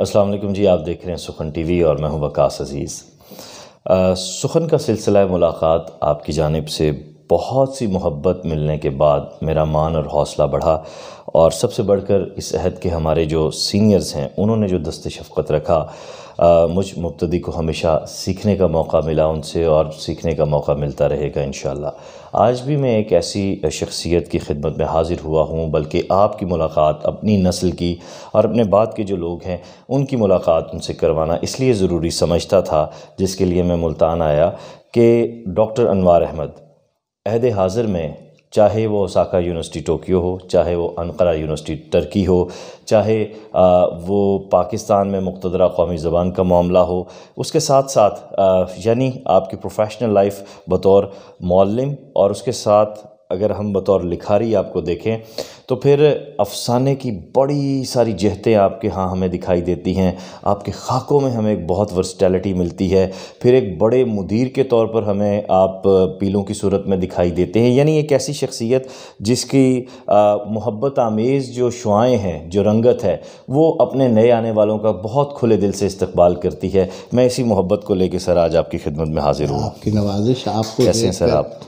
अस्सलाम वालेकुम जी आप देख रहे हैं सुखन टीवी और मैं हूं वकास अज़ीज़ सुखन का सिलसिला मुलाकात आपकी जानब से बहुत सी मोहब्बत मिलने के बाद मेरा मान और हौसला बढ़ा और सबसे बढ़कर इस अहद के हमारे जो सीनियर्स हैं उन्होंने जो दस्त शफ़क़त रखा आ, मुझ मुबतदी को हमेशा सीखने का मौका मिला उनसे और सीखने का मौका मिलता रहेगा इन आज भी मैं एक ऐसी शख्सियत की खिदमत में हाज़िर हुआ हूँ बल्कि आपकी मुलाकात अपनी नस्ल की और अपने बाद के जो लोग हैं उनकी मुलाकात उनसे करवाना इसलिए ज़रूरी समझता था जिसके लिए मैं मुल्तान आया कि डॉक्टर अनवार अहमद अहद हाजिर में चाहे वो साका यूनिवर्सिटी टोक्यो हो चाहे वो अनकरा यूनिवर्सिटी टर्की हो चाहे आ, वो पाकिस्तान में मुख्तरा कौमी ज़बान का मामला हो उसके साथ साथ यानी आपकी प्रोफेशनल लाइफ बतौर मौलम और उसके साथ अगर हम बतौर लिखारी आपको देखें तो फिर अफसाने की बड़ी सारी जहतें आपके यहाँ हमें दिखाई देती हैं आपके खाकों में हमें एक बहुत वर्सटैलिटी मिलती है फिर एक बड़े मुदीर के तौर पर हमें आप पीलों की सूरत में दिखाई देते हैं यानी एक ऐसी शख्सियत जिसकी मोहब्बत आमेज़ जो शुआएँ हैं जो रंगत है वो अपने नए आने वालों का बहुत खुले दिल से इस्तबाल करती है मैं इसी मोहब्बत को लेकर सर आज आपकी खिदमत में हाजिर हूँ आपकी नवाजिश आप कैसे हैं सर आप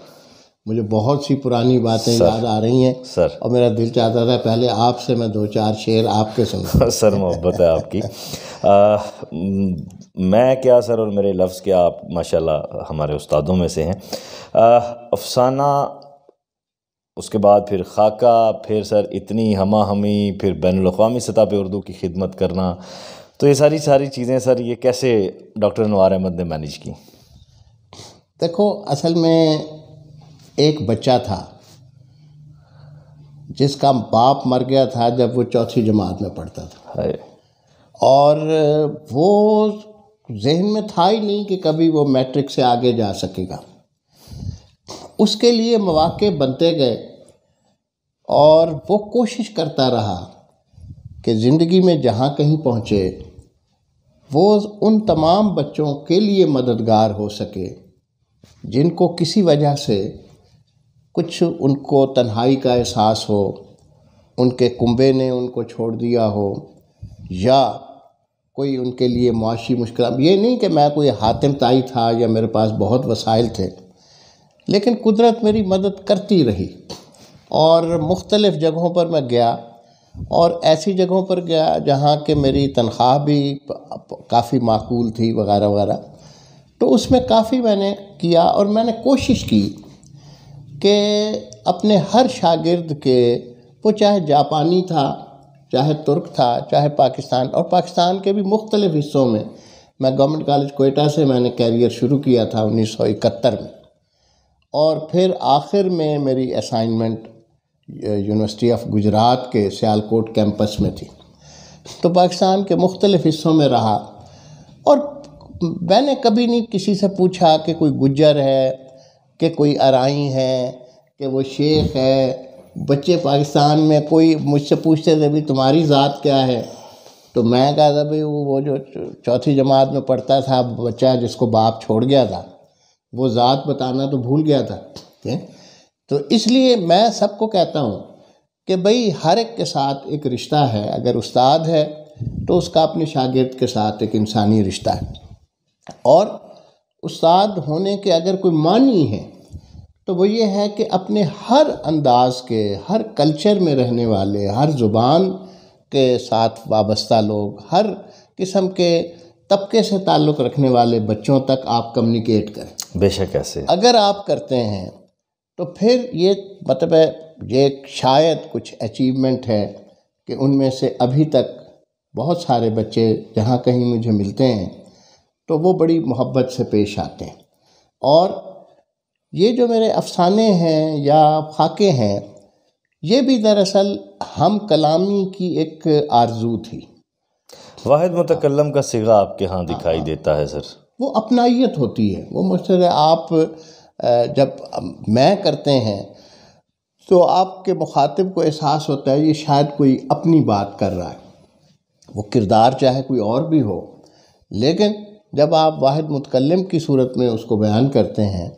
मुझे बहुत सी पुरानी बातें याद आ रही हैं सर और मेरा दिल चाहता था पहले आपसे मैं दो चार शेर आपके सुन सर मोहब्बत है आपकी आ, मैं क्या सर और मेरे लफ्ज़ क्या आप माशाल्लाह हमारे उस्तादों में से हैं अफसाना उसके बाद फिर खाका फिर सर इतनी हमा हमी फिर बैन अवी सतह पर उर्दू की खिदमत करना तो ये सारी सारी चीज़ें सर ये कैसे डॉक्टर नवार अहमद ने मैनेज की देखो असल में एक बच्चा था जिसका बाप मर गया था जब वो चौथी जमात में पढ़ता था और वो जहन में था ही नहीं कि कभी वो मैट्रिक से आगे जा सकेगा उसके लिए मौाक़े बनते गए और वो कोशिश करता रहा कि ज़िंदगी में जहाँ कहीं पहुँचे वो उन तमाम बच्चों के लिए मददगार हो सके जिनको किसी वजह से कुछ उनको तन्हाई का एहसास हो उनके कुंबे ने उनको छोड़ दिया हो या कोई उनके लिए मुआशी मुश्किल ये नहीं कि मैं कोई हातिम ताई था या मेरे पास बहुत वसाइल थे लेकिन कुदरत मेरी मदद करती रही और मुख्तलिफ़ जगहों पर मैं गया और ऐसी जगहों पर गया जहाँ के मेरी तनख्वाह भी काफ़ी माकूल थी वगैरह वगैरह तो उसमें काफ़ी मैंने किया और मैंने कोशिश की कि अपने हर शागिर्द के वो चाहे जापानी था चाहे तुर्क था चाहे पाकिस्तान और पाकिस्तान के भी मुख्तलिफ़ हिस्सों में मैं गवर्नमेंट कॉलेज कोयटा से मैंने कैरियर शुरू किया था उन्नीस में और फिर आखिर में मेरी असाइनमेंट यूनिवर्सिटी ऑफ गुजरात के सियालकोट कैंपस में थी तो पाकिस्तान के मुख्तलिफ़ हिस्सों में रहा और मैंने कभी नहीं किसी से पूछा कि कोई गुजर है कि कोई आरई है कि वो शेख है बच्चे पाकिस्तान में कोई मुझसे पूछते थे भी तुम्हारी ज़ात क्या है तो मैं कहता था भाई वो जो चौथी जमात में पढ़ता था बच्चा जिसको बाप छोड़ गया था वो ज़ात बताना तो भूल गया था थे? तो इसलिए मैं सबको कहता हूँ कि भाई हर एक के साथ एक रिश्ता है अगर उस्ताद है तो उसका अपने शागिर्द के साथ एक इंसानी रिश्ता है और उस्ताद होने के अगर कोई मानी है तो वो ये है कि अपने हर अंदाज के हर कल्चर में रहने वाले हर ज़ुबान के साथ वाबस्ता लोग हर किस्म के तबके से ताल्लुक़ रखने वाले बच्चों तक आप कम्युनिकेट करें बेशक ऐसे अगर आप करते हैं तो फिर ये मतलब ये शायद कुछ अचीवमेंट है कि उनमें से अभी तक बहुत सारे बच्चे जहाँ कहीं मुझे मिलते हैं तो वो बड़ी मोहब्बत से पेश आते हैं और ये जो मेरे अफसाने हैं या खाके हैं ये भी दरअसल हम कलामी की एक आरजू थी वाहिद मतकलम का सिगा आपके यहाँ दिखाई हाँ। देता है सर वो अपनाइत होती है वो मुझसे आप जब मैं करते हैं तो आपके मुखातिब को एहसास होता है ये शायद कोई अपनी बात कर रहा है वो किरदार चाहे कोई और भी हो लेकिन जब आप वाद मुतकलम की सूरत में उसको बयान करते हैं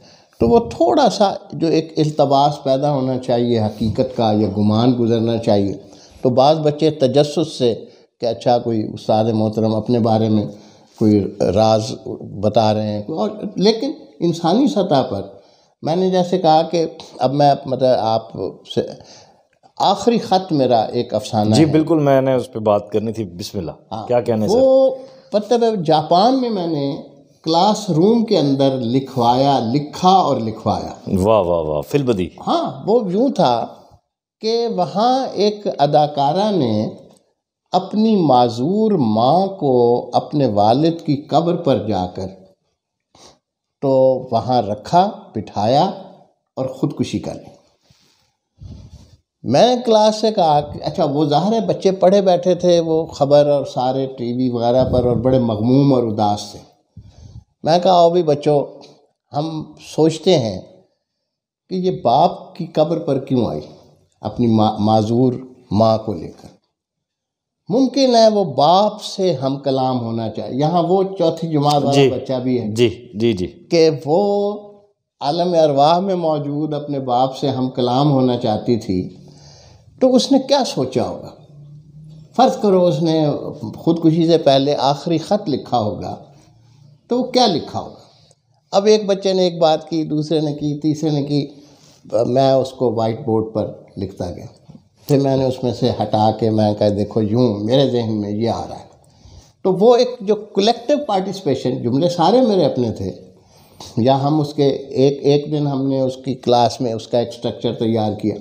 तो वो थोड़ा सा जो एक अल्तबास पैदा होना चाहिए हकीकत का या गुमान गुजरना चाहिए तो बाज़ बच्चे तजस से कि अच्छा कोई उस्ताद मोहतरम अपने बारे में कोई राज बता रहे हैं और लेकिन इंसानी सतह पर मैंने जैसे कहा कि अब मैं मतलब आप से आखिरी ख़त मेरा एक अफसाना जी बिल्कुल मैंने उस पर बात करनी थी बिस्मिल्लाह हाँ। क्या कहने वो पर तब मतलब जापान में मैंने क्लासरूम के अंदर लिखवाया लिखा और लिखवाया वाह वाह वाह फिल्बदी हाँ वो यूँ था कि वहाँ एक अदाकारा ने अपनी माजूर माँ को अपने वालिद की कब्र पर जाकर तो वहाँ रखा बिठाया और ख़ुदकुशी कर ली मैं क्लास से कहा कि अच्छा वो ज़ाहिर है बच्चे पढ़े बैठे थे वो ख़बर और सारे टीवी वगैरह पर और बड़े मगमूम और उदास थे मैं कहा और भी बच्चों हम सोचते हैं कि ये बाप की कब्र पर क्यों आई अपनी मा, माजूर माँ को लेकर मुमकिन है वो बाप से हम कलाम होना चाहिए यहाँ वो चौथी जुमात वाला बच्चा भी है जी जी जी कि वो आलम अरवाह में मौजूद अपने बाप से हम कलाम होना चाहती थी तो उसने क्या सोचा होगा फ़र्ज़ करो उसने ख़ुदकुशी से पहले आखिरी ख़त लिखा होगा तो क्या लिखा होगा अब एक बच्चे ने एक बात की दूसरे ने की तीसरे ने की मैं उसको वाइट बोर्ड पर लिखता गया फिर मैंने उसमें से हटा के मैं कह देखो यूँ मेरे जहन में ये आ रहा है तो वो एक जो कलेक्टिव पार्टिसिपेशन जुमले सारे मेरे अपने थे या हम उसके एक एक दिन हमने उसकी क्लास में उसका एक स्ट्रक्चर तैयार किया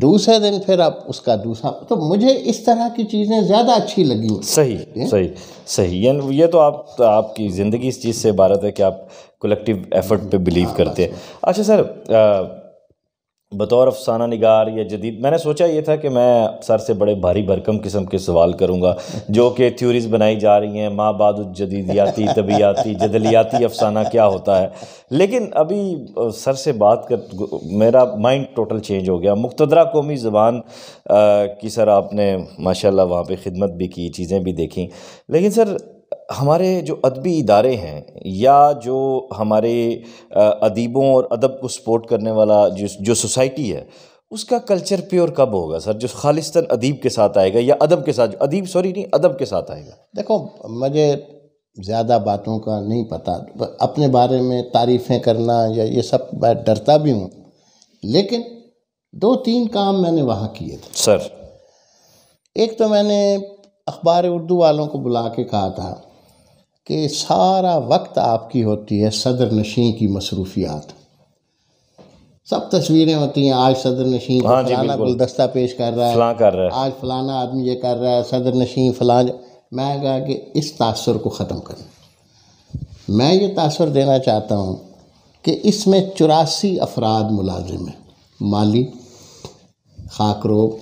दूसरे दिन फिर आप उसका दूसरा तो मुझे इस तरह की चीज़ें ज़्यादा अच्छी लगी सही सही सही यानी ये तो आप तो आपकी ज़िंदगी इस चीज़ से इबारत है कि आप कलेक्टिव एफर्ट पे बिलीव करते हैं हाँ, अच्छा सर आ, बतौर अफसाना निगार या जदीद मैंने सोचा ये था कि मैं सर से बड़े भारी भरकम किस्म के सवाल करूँगा जो कि थ्योरीज बनाई जा रही हैं माँ बाद जदीदियाती तबियाती जदलियाती अफसाना क्या होता है लेकिन अभी सर से बात कर मेरा माइंड टोटल चेंज हो गया मुख्तरा कौमी ज़बान की सर आपने माशाला वहाँ पर खिदमत भी की चीज़ें भी देखी लेकिन सर हमारे जो अदबी इदारे हैं या जो हमारे अदीबों और अदब को सपोर्ट करने वाला जो जो सोसाइटी है उसका कल्चर प्योर कब होगा सर जो खालिस्तन अदीब के साथ आएगा या अदब के साथ अदीब सॉरी नहीं अदब के साथ आएगा देखो मुझे ज़्यादा बातों का नहीं पता अपने बारे में तारीफ़ें करना या ये सब मैं डरता भी हूँ लेकिन दो तीन काम मैंने वहाँ किए थे सर एक तो मैंने अखबार उर्दू वालों को बुला के कहा था कि सारा वक्त आपकी होती है सदर नशी की मसरूफियात सब तस्वीरें होती हैं आज सदर नशीन हाँ फलाना गुलदस्ता पेश कर रहा है फलां कर रहा है आज फलाना आदमी ये कर रहा है सदर नशीन फलां मैं कहा कि इस तासर को ख़त्म करें मैं ये तासर देना चाहता हूँ कि इसमें चौरासी अफराद मुलाजिम हैं माली खाकरोब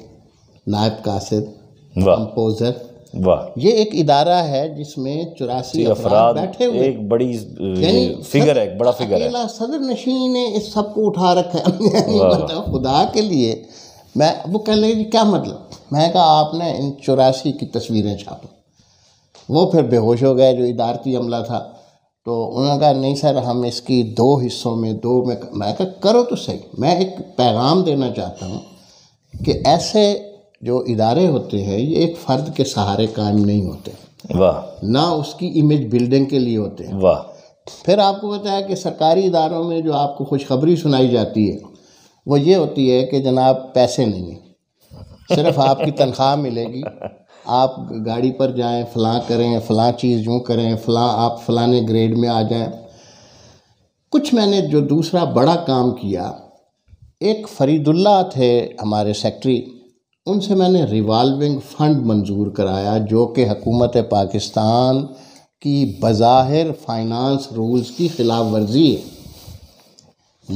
नायब कासिद कंपोज़र वाह ये एक इदारा है जिसमें चौरासी अफराद बैठे हुए एक बड़ी फिगर है बड़ा फिगर है सदर नशीन ने इस सब को उठा रखा है मतलब खुदा के लिए मैं वो कह लगे क्या मतलब मैं कहा आपने इन चौरासी की तस्वीरें छापो वो फिर बेहोश हो गए जो इदारती अमला था तो उन्होंने कहा नहीं सर हम इसकी दो हिस्सों में दो में मैं कहा करो तो सही मैं एक पैगाम देना चाहता हूँ कि ऐसे जो इदारे होते हैं ये एक फ़र्द के सहारे कायम नहीं होते वाह ना उसकी इमेज बिल्डिंग के लिए होते हैं वाह फिर आपको बताया कि सरकारी इदारों में जो आपको खुशखबरी सुनाई जाती है वो ये होती है कि जनाब पैसे नहीं हैं सिर्फ आपकी तनख्वाह मिलेगी आप गाड़ी पर जाएं फलां करें फलां चीज़ यूँ करें फलां आप फलाने ग्रेड में आ जाएं कुछ मैंने जो दूसरा बड़ा काम किया एक फरीदुल्ला थे हमारे सेक्रेटरी उनसे मैंने रिवाल्विंग फ़ंड मंजूर कराया जो कि हकूमत पाकिस्तान की बज़ाहिर फाइनेंस रूल्स की ख़िलाफ़ वर्जी है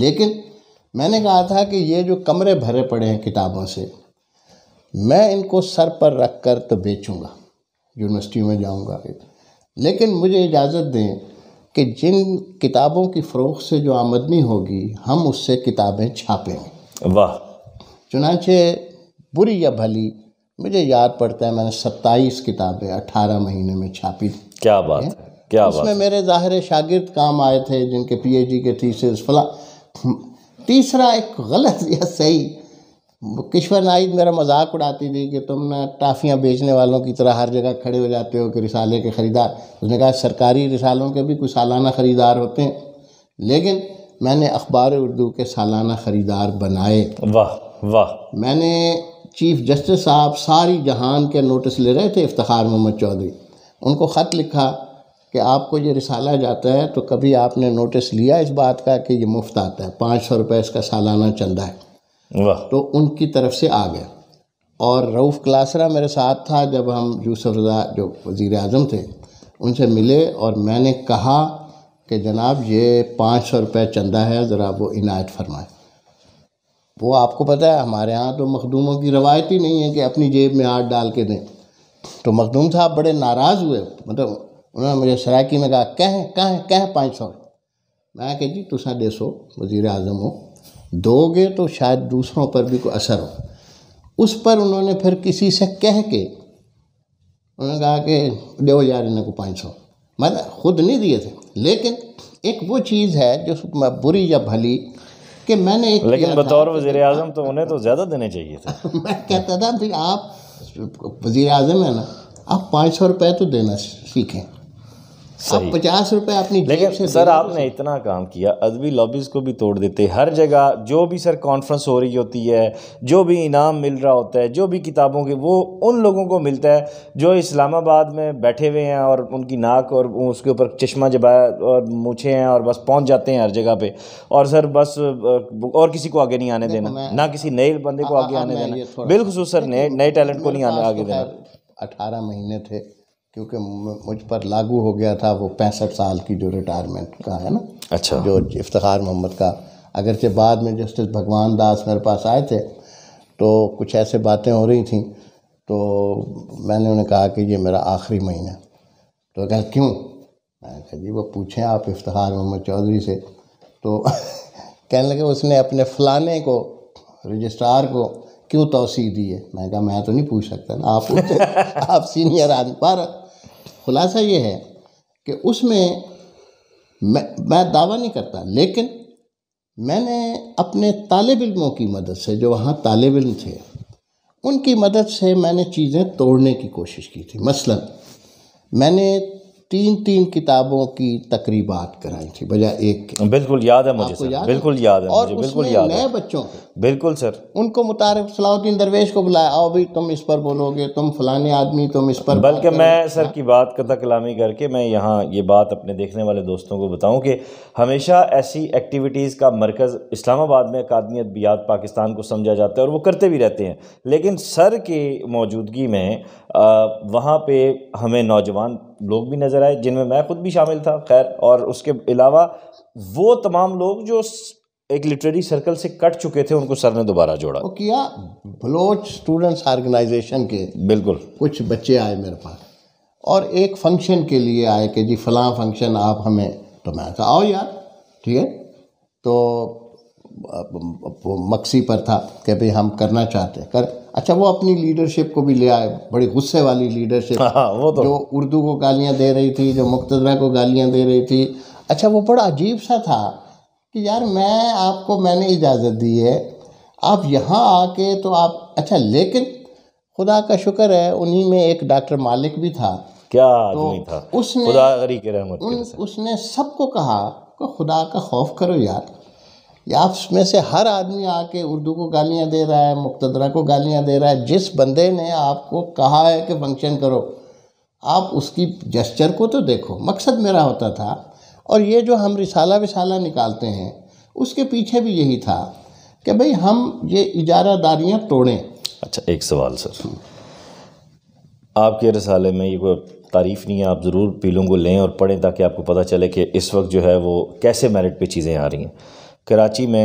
लेकिन मैंने कहा था कि ये जो कमरे भरे पड़े हैं किताबों से मैं इनको सर पर रख कर तो बेचूँगा यूनिवर्सिटी में जाऊँगा लेकिन मुझे इजाज़त दें कि जिन किताबों की फ़रोख से जो आमदनी होगी हम उससे किताबें छापेंगे वाह चुनाचे बुरी या भली मुझे याद पड़ता है मैंने सत्ताईस किताबें अठारह महीने में छापी थी क्या बात है? क्या उसमें बात मेरे ज़ाहिर शागिर्द काम आए थे जिनके पीएचडी के थीसिस फला तीसरा एक गलत या सही किश्वर नाइद मेरा मजाक उड़ाती थी कि तुम ना टाफियाँ बेचने वालों की तरह हर जगह खड़े हो जाते हो कि रिसाले के ख़रीदार उसने कहा सरकारी रिसालों के भी कुछ सालाना ख़रीदार होते हैं लेकिन मैंने अखबार उर्दू के सालाना ख़रीदार बनाए वाह वाह मैंने चीफ जस्टिस साहब सारी जहान के नोटिस ले रहे थे इफ्तार मोहम्मद चौधरी उनको ख़त लिखा कि आपको ये रिसाला जाता है तो कभी आपने नोटिस लिया इस बात का कि ये मुफ्त आता है पाँच सौ रुपये इसका सालाना चंदा है वाह तो उनकी तरफ से आ गया और रऊफ़ क्लासरा मेरे साथ था जब हम यूसुफ रजा जो वज़ी अजम थे उनसे मिले और मैंने कहा कि जनाब ये पाँच सौ रुपये चंदा है ज़रा वो इनायत फरमाएँ वो आपको पता है हमारे यहाँ तो मखदूमों की रवायत ही नहीं है कि अपनी जेब में हाथ डाल के दें तो मखदूम साहब बड़े नाराज़ हुए मतलब उन्होंने मुझे सराकी में कहा कह कह कह पाँच सौ मैं कह जी तुसा दे सो वज़ी अजम हो दोगे तो शायद दूसरों पर भी कोई असर हो उस पर उन्होंने फिर किसी से कह के उन्होंने कहा कि दो यार इन्हें को पाँच सौ मतलब खुद नहीं दिए थे लेकिन एक वो चीज़ है जो बुरी या भली कि मैंने एक लेकिन बतौर वजीर अजम तो उन्हें तो ज़्यादा देने चाहिए थे मैं कहता था कि आप वजीर अजम है ना आप पाँच सौ रुपये तो देना सीखें सही पचास रुपए अपनी लेकिन से सर आपने इतना काम किया अदबी लॉबीज़ को भी तोड़ देते हर जगह जो भी सर कॉन्फ्रेंस हो रही होती है जो भी इनाम मिल रहा होता है जो भी किताबों के वो उन लोगों को मिलता है जो इस्लामाबाद में बैठे हुए हैं और उनकी नाक और उसके ऊपर चश्मा जबाया और मूछे हैं और बस पहुँच जाते हैं हर जगह पर और सर बस और किसी को आगे नहीं आने देना ना किसी नए बंदे को आगे आने देना बिलखसूस सर नए नए टैलेंट को नहीं आने आगे तो देना अठारह महीने थे क्योंकि मुझ पर लागू हो गया था वो पैंसठ साल की जो रिटायरमेंट का है ना अच्छा जो इफ्तार मोहम्मद का अगरचे बाद में जस्टिस भगवान दास मेरे पास आए थे तो कुछ ऐसे बातें हो रही थी तो मैंने उन्हें कहा कि ये मेरा आखिरी महीना तो कह क्यों मैंने कहा जी वो पूछें आप इफ्तार मोहम्मद चौधरी से तो कहने लगे उसने अपने फलाने को रजिस्ट्रार को क्यों तोसी दी है मैंने कहा मैं तो नहीं पूछ सकता ना आप आप सीनियर आदमी पर खुलासा ये है कि उसमें मैं मैं दावा नहीं करता लेकिन मैंने अपने तालब इलमों की मदद से जो वहाँ तालब इम थे उनकी मदद से मैंने चीज़ें तोड़ने की कोशिश की थी मसलन मैंने तीन तीन किताबों की तकरीबात कराई थी बजाय एक बिल्कुल याद है मुझे याद बिल्कुल याद है और मुझे बिल्कुल याद है बच्चों को बिल्कुल सर उनको मुतारक सलाउद्दीन दरवेश को बुलाया आओ भी तुम इस पर बोलोगे तुम फलाने आदमी तुम इस पर बल्कि मैं सर की बात कथा कलामी करके मैं यहाँ ये बात अपने देखने वाले दोस्तों को बताऊँ कि हमेशा ऐसी एक्टिविटीज़ का मरकज़ इस्लामाबाद में अकादमी अदबियात पाकिस्तान को समझा जाता है और वो करते भी रहते हैं लेकिन सर की मौजूदगी में वहाँ पे हमें नौजवान लोग भी नज़र आए जिनमें मैं ख़ुद भी शामिल था खैर और उसके अलावा वो तमाम लोग जो एक लिटरेरी सर्कल से कट चुके थे उनको सर ने दोबारा जोड़ा वो किया बलोच स्टूडेंट्स ऑर्गेनाइजेशन के बिल्कुल कुछ बच्चे आए मेरे पास और एक फंक्शन के लिए आए कि जी फलां फंक्शन आप हमें तो मैं कहा आओ यार ठीक है तो मक्सी पर था कि भाई हम करना चाहते हैं कर अच्छा वो अपनी लीडरशिप को भी ले आए बड़ी गुस्से वाली लीडरशिप हाँ, हाँ, वो तो। जो उर्दू को गालियाँ दे रही थी जो मुक्तरा को गालियाँ दे रही थी अच्छा वो बड़ा अजीब सा था कि यार मैं आपको मैंने इजाज़त दी है आप यहाँ आके तो आप अच्छा लेकिन खुदा का शुक्र है उन्हीं में एक डॉक्टर मालिक भी था क्या तो था उसने खुदा उन, उसने सबको कहा कि खुदा का खौफ करो यार या में से हर आदमी आके उर्दू को गालियाँ दे रहा है मुक्तदरा को गालियाँ दे रहा है जिस बंदे ने आपको कहा है कि फंक्शन करो आप उसकी जस्चर को तो देखो मकसद मेरा होता था और ये जो हम रिसाला विसाला निकालते हैं उसके पीछे भी यही था कि भाई हम ये इजारादारियाँ तोड़ें अच्छा एक सवाल सर आपके रिसाले में ये कोई तारीफ़ नहीं है आप ज़रूर पीलों को लें और पढ़ें ताकि आपको पता चले कि इस वक्त जो है वो कैसे मेरिट पे चीज़ें आ रही हैं कराची में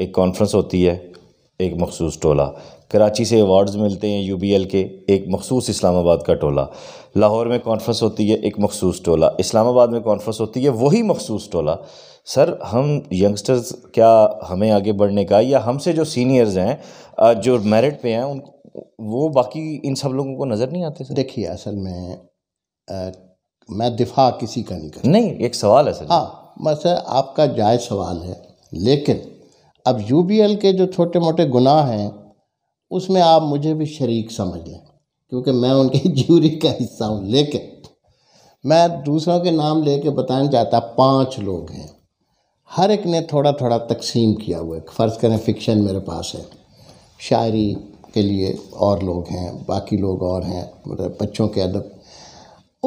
एक कॉन्फ्रेंस होती है एक मखसूस टोला कराची से अवार्ड्स मिलते हैं यू बी एल के एक मखसूस इस्लामाबाद का टोला लाहौर में कॉन्फ्रेंस होती है एक मखसूस टोला इस्लामाबाद में कॉन्फ्रेंस होती है वही मखसूस टोला सर हम यंगस्टर्स क्या हमें आगे बढ़ने का या हमसे जो सीनियर्स हैं जो मेरिट पे हैं उन वो बाकी इन सब लोगों को नज़र नहीं आते देखिए असल में आ, मैं दिफा किसी का नहीं कर नहीं एक सवाल है सर हाँ बस आपका जायज़ सवाल है लेकिन अब यू के जो छोटे मोटे गुनाह हैं उसमें आप मुझे भी शरीक समझ लें क्योंकि मैं उनके ज्यूरी का हिस्सा हूँ लेकिन मैं दूसरों के नाम लेके बताना चाहता पांच लोग हैं हर एक ने थोड़ा थोड़ा तकसीम किया हुआ है फ़र्ज़ करें फ़िक्शन मेरे पास है शायरी के लिए और लोग हैं बाकी लोग और हैं मतलब बच्चों के अदब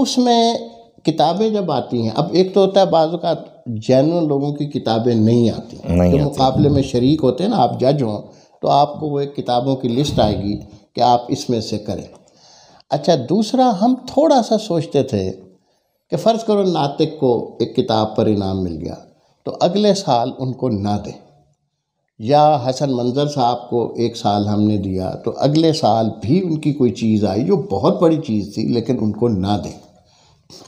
उसमें किताबें जब आती हैं अब एक तो होता है का जैन लोगों की किताबें नहीं आती नहीं तो मुकाबले में शरीक होते हैं ना आप जज हों तो आपको वो एक किताबों की लिस्ट आएगी कि आप इसमें से करें अच्छा दूसरा हम थोड़ा सा सोचते थे कि फ़र्ज़ करो नातिक को एक किताब पर इनाम मिल गया तो अगले साल उनको ना दें या हसन मंजर साहब को एक साल हमने दिया तो अगले साल भी उनकी कोई चीज़ आई जो बहुत बड़ी चीज़ थी लेकिन उनको ना दें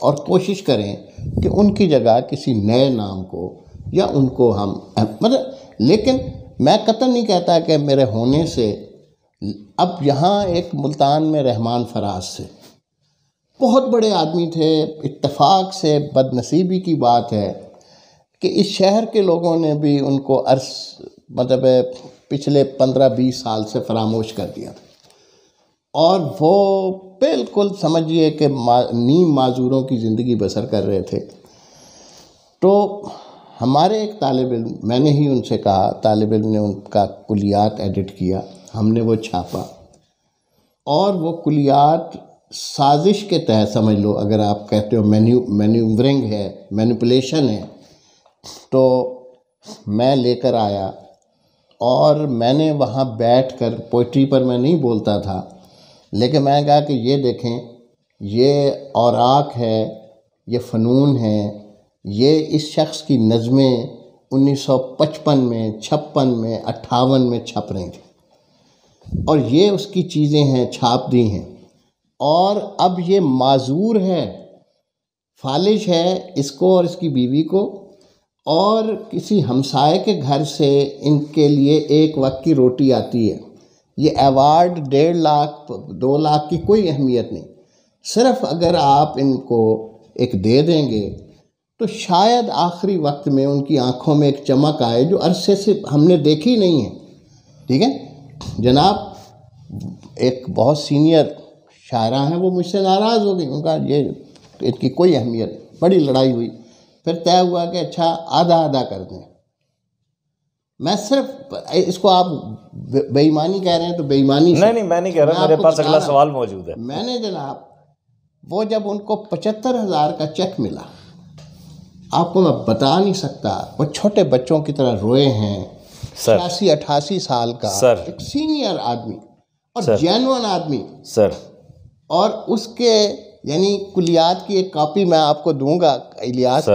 और कोशिश करें कि उनकी जगह किसी नए नाम को या उनको हम मतलब लेकिन मैं कतन नहीं कहता कि मेरे होने से अब यहाँ एक मुल्तान में रहमान फराज थे बहुत बड़े आदमी थे इत्तेफाक से बदनसीबी की बात है कि इस शहर के लोगों ने भी उनको अर्स मतलब पिछले पंद्रह बीस साल से फरामोश कर दिया और वो बिल्कुल समझिए कि मा, नीम माजूरों की ज़िंदगी बसर कर रहे थे तो हमारे एक तालब इम मैंने ही उनसे कहा तालब इम ने उनका कुलियात एडिट किया हमने वो छापा और वो कुलियात साजिश के तहत समझ लो अगर आप कहते हो मैन्यू मैन्यूवरिंग है मैनिपुलेशन है तो मैं लेकर आया और मैंने वहाँ बैठ कर पोइट्री पर मैं नहीं बोलता था लेकिन मैंने कहा कि ये देखें ये औराक है ये फ़नून है ये इस शख्स की नज़में 1955 में छप्पन में अट्ठावन में छप रही थी और ये उसकी चीज़ें हैं छाप दी हैं और अब ये माजूर है फ़ालिश है इसको और इसकी बीवी को और किसी हमसाए के घर से इनके लिए एक वक्त की रोटी आती है ये अवार्ड डेढ़ लाख दो लाख की कोई अहमियत नहीं सिर्फ अगर आप इनको एक दे देंगे तो शायद आखिरी वक्त में उनकी आंखों में एक चमक आए जो अरसे से हमने देखी नहीं है ठीक है जनाब एक बहुत सीनियर शायरा हैं वो मुझसे नाराज़ हो गई उनका ये इनकी कोई अहमियत बड़ी लड़ाई हुई फिर तय हुआ कि अच्छा आधा आधा कर दें मैं सिर्फ इसको आप बेईमानी कह रहे हैं तो बेईमानी नहीं नहीं मैं नहीं कह रहा मेरे पास अगला सवाल मौजूद है मैंने जनाब वो जब उनको पचहत्तर हज़ार का चेक मिला आपको मैं बता नहीं सकता वो छोटे बच्चों की तरह रोए हैं छियासी अठासी साल का सर एक सीनियर आदमी और जैनवन आदमी सर और उसके यानी कुलियात की एक कॉपी मैं आपको दूंगा इलियास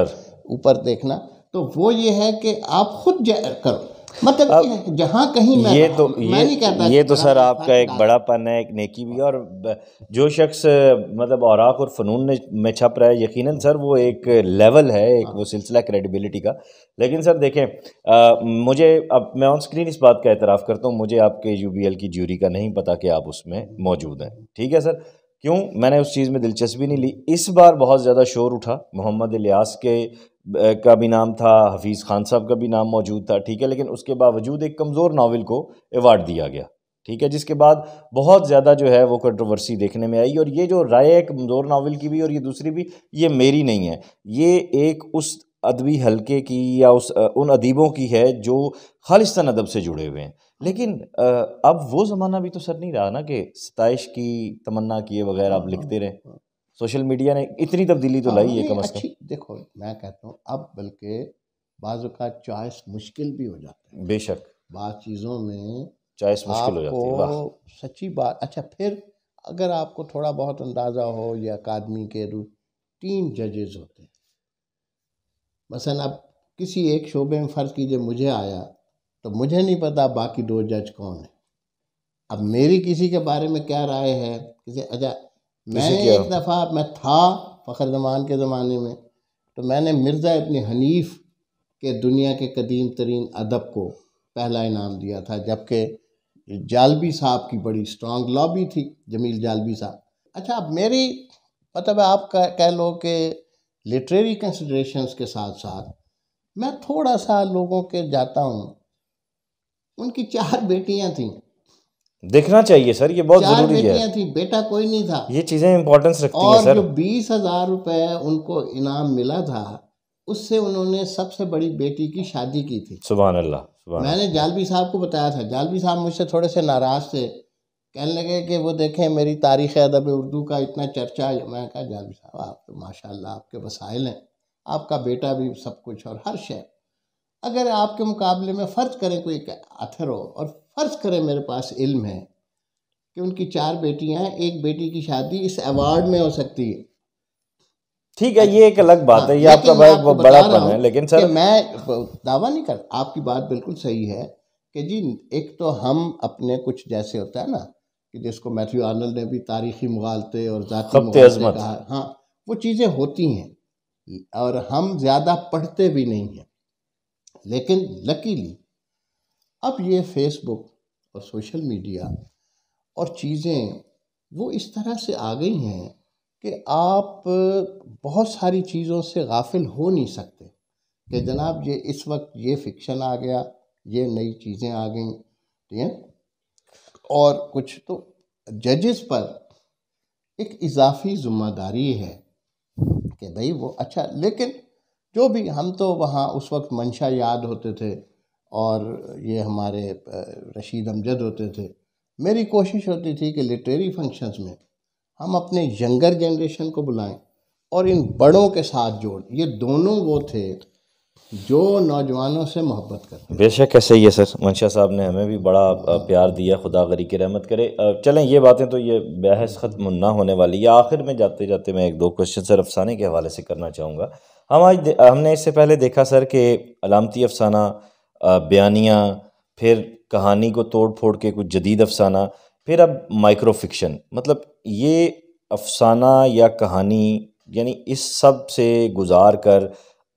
ऊपर देखना तो वो ये है कि आप खुद करो मतलब जहाँ कहीं मैं ये तो, तो मैं ये, कहता ये तो सर आपका एक बड़ापन है एक नेकी भी और जो शख्स मतलब औराक और फ़नून ने में छप रहा है यकीनन सर वो एक लेवल है एक हाँ। वो सिलसिला क्रेडिबिलिटी का लेकिन सर देखें आ, मुझे अब मैं ऑन स्क्रीन इस बात का एतराफ़ करता हूँ मुझे आपके यू की ज्यूरी का नहीं पता कि आप उसमें मौजूद हैं ठीक है सर क्यों मैंने उस चीज़ में दिलचस्पी नहीं ली इस बार बहुत ज़्यादा शोर उठा मोहम्मद इलियास के का भी नाम था हफीज़ खान साहब का भी नाम मौजूद था ठीक है लेकिन उसके बावजूद एक कमज़ोर नावल को एवार्ड दिया गया ठीक है जिसके बाद बहुत ज़्यादा जो है वो कंट्रोवर्सी देखने में आई और ये जो राय है कमज़ोर नावल की भी और ये दूसरी भी ये मेरी नहीं है ये एक उस अदबी हलके की या उस उन अदीबों की है जो खालिस्तान अदब से जुड़े हुए हैं लेकिन अब वो ज़माना भी तो सर नहीं रहा ना कि सतश की तमन्ना किए वगैरह आप लिखते रहें सोशल मीडिया ने इतनी तब्दीली तो हाँ, लाई है कम से कम देखो मैं कहता हूँ अब बल्कि बाज़ का चॉइस मुश्किल भी हो जाता है बेशक बात चीज़ों में चॉइस मुश्किल हो जाती है सच्ची बात अच्छा फिर अगर आपको थोड़ा बहुत अंदाज़ा हो या अकादमी के रू तीन जजेज होते हैं मसलन आप किसी एक शोबे में फ़र्ज़ कीजिए मुझे आया तो मुझे नहीं पता बाकी दो जज कौन है अब मेरी किसी के बारे में क्या राय है किसी अच्छा मैंने एक दफ़ा मैं था फ़खर जमान के ज़माने में तो मैंने मिर्ज़ा अपने हनीफ के दुनिया के कदीम तरीन अदब को पहला इनाम दिया था जबकि जालबी साहब की बड़ी स्ट्रॉन्ग लॉबी थी जमील जालबी साहब अच्छा अब मेरी मतलब आप कह, कह लो कि लिटरेरी कंसिड्रेशंस के साथ साथ मैं थोड़ा सा लोगों के जाता हूँ उनकी चार बेटियाँ थीं देखना चाहिए सर ये बहुत जरूरी है थी बेटा कोई नहीं था ये चीजें इम्पोर्टेंस रखती और है सर जो बीस हजार रुपए उनको इनाम मिला था उससे उन्होंने सबसे बड़ी बेटी की शादी की थी सुबह अल्लाह मैंने जालवी साहब को बताया था जालवी साहब मुझसे थोड़े से नाराज थे कहने लगे कि वो देखें मेरी तारीख अदब उर्दू का इतना चर्चा है मैंने कहा जालवी साहब आप तो माशा आपके वसायल हैं आपका बेटा भी सब कुछ और हर शहर अगर आपके मुकाबले में फ़र्ज करें कोई आथर हो और फ़र्ज करें मेरे पास इल्म है कि उनकी चार बेटियां हैं एक बेटी की शादी इस अवार्ड में हो सकती है ठीक है ये एक अलग बात हाँ, है ये हाँ, आपका बड़ा बड़ापन है लेकिन सर मैं दावा नहीं कर आपकी बात बिल्कुल सही है कि जी एक तो हम अपने कुछ जैसे होता है ना कि जिसको मैथ्यू आनल ने भी तारीखी मुगालते और कहा हाँ वो चीज़ें होती हैं और हम ज़्यादा पढ़ते भी नहीं हैं लेकिन लकीली अब ये फेसबुक और सोशल मीडिया और चीज़ें वो इस तरह से आ गई हैं कि आप बहुत सारी चीज़ों से गाफिल हो नहीं सकते कि जनाब ये इस वक्त ये फिक्शन आ गया ये नई चीज़ें आ गई ठीक है और कुछ तो जजेस पर एक इजाफी जिम्मेदारी है कि भाई वो अच्छा लेकिन जो भी हम तो वहाँ उस वक्त मंशा याद होते थे और ये हमारे रशीद अमजद होते थे मेरी कोशिश होती थी कि लिटरेरी फंक्शंस में हम अपने यंगर जनरेशन को बुलाएं और इन बड़ों के साथ जोड़ ये दोनों वो थे जो नौजवानों से मोहब्बत करते बेशक कैसे ही है सर मंशा साहब ने हमें भी बड़ा प्यार दिया खुदा गरी की रहमत करे चलें ये बातें तो ये बहस ख़त्म ना होने वाली है आखिर में जाते जाते मैं एक दो क्वेश्चन सर अफसाने के हवाले से करना चाहूँगा हम आज हमने इससे पहले देखा सर कि अलामती अफसाना बयानिया फिर कहानी को तोड़ फोड़ के कुछ जदीद अफसाना फिर अब माइक्रो फिक्शन मतलब ये अफसाना या कहानी यानी इस सब से गुजार कर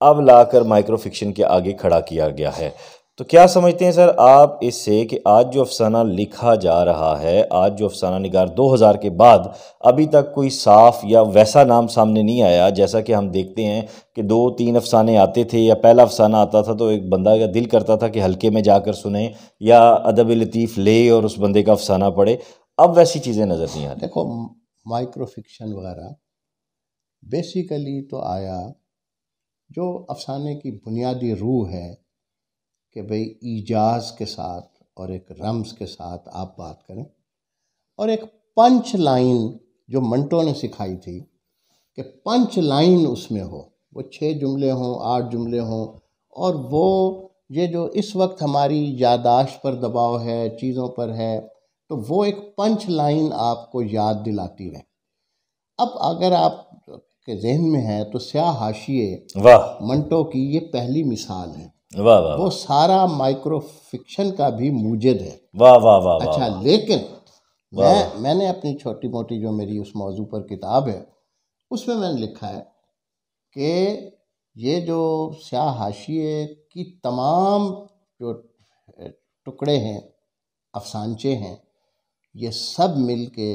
अब लाकर माइक्रो फिक्शन के आगे खड़ा किया गया है तो क्या समझते हैं सर आप इससे कि आज जो अफसाना लिखा जा रहा है आज जो अफसाना निगार 2000 के बाद अभी तक कोई साफ या वैसा नाम सामने नहीं आया जैसा कि हम देखते हैं कि दो तीन अफसाने आते थे या पहला अफसाना आता था तो एक बंदा का दिल करता था कि हल्के में जाकर सुने या अदब लतीफ़ ले और उस बंदे का अफसाना पढ़े अब वैसी चीज़ें नज़र नहीं आती देखो माइक्रो फिक्शन वगैरह बेसिकली तो आया जो अफसाने की बुनियादी रूह है कि भाई ईजाज के साथ और एक रम्स के साथ आप बात करें और एक पंच लाइन जो मंटो ने सिखाई थी कि पंच लाइन उसमें हो वो छः जुमले हों आठ जुमले हों और वो ये जो इस वक्त हमारी यादाश्त पर दबाव है चीज़ों पर है तो वो एक पंच लाइन आपको याद दिलाती रहे अब अगर आप के जहन में है तो स्या हाशिए वाह मंटो की ये पहली मिसाल है वाह वाह वो सारा माइक्रो फिक्शन का भी मूजिद है वाह वाह वाह अच्छा लेकिन मैं मैंने अपनी छोटी मोटी जो मेरी उस मौजू पर किताब है उसमें मैंने लिखा है कि ये जो स्या हाशिए की तमाम जो टुकड़े हैं अफसानचे हैं ये सब मिल के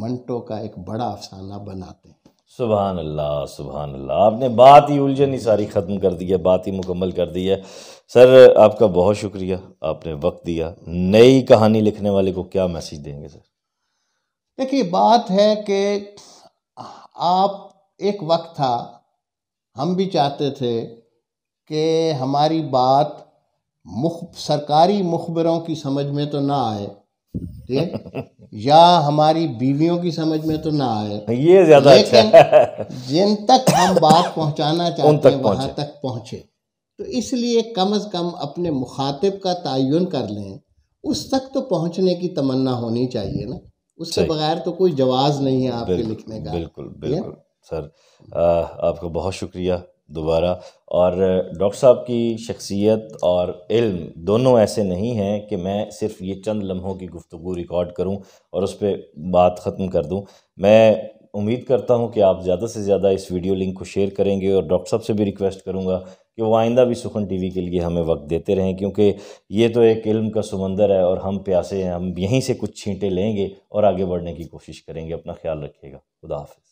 मंटो का एक बड़ा अफसाना बनाते हैं सुबहान अल्लाह सुबहान अल्लाह आपने बात ही उलझन ही सारी ख़त्म कर दी है बात ही मुकम्मल कर दी है सर आपका बहुत शुक्रिया आपने वक्त दिया नई कहानी लिखने वाले को क्या मैसेज देंगे सर देखिए बात है कि आप एक वक्त था हम भी चाहते थे कि हमारी बात मुख सरकारी मुखबरों की समझ में तो ना आए ठीक या हमारी बीवियों की समझ में तो ना आए ये ज्यादा अच्छा जिन तक हम बात पहुंचाना चाहते हैं वहां तक पहुंचे तो इसलिए कम अज कम अपने मुखातिब का तयन कर लें उस तक तो पहुंचने की तमन्ना होनी चाहिए ना उसके बगैर तो कोई जवाब नहीं है आपके लिखने का बिल्कुल बिल्कुल सर आ, आपका बहुत शुक्रिया दोबारा और डॉक्टर साहब की शख्सियत और इल्म दोनों ऐसे नहीं हैं कि मैं सिर्फ ये चंद लम्हों की गुफ्तु रिकॉर्ड करूं और उस पर बात ख़त्म कर दूं मैं उम्मीद करता हूं कि आप ज़्यादा से ज़्यादा इस वीडियो लिंक को शेयर करेंगे और डॉक्टर साहब से भी रिक्वेस्ट करूंगा कि वो आइंदा भी सुखन टीवी के लिए हमें वक्त देते रहें क्योंकि ये तो एक इल्म का समंदर है और हम प्यासे हैं हम यहीं से कुछ छींटे लेंगे और आगे बढ़ने की कोशिश करेंगे अपना ख्याल रखिएगा खुदा हाफ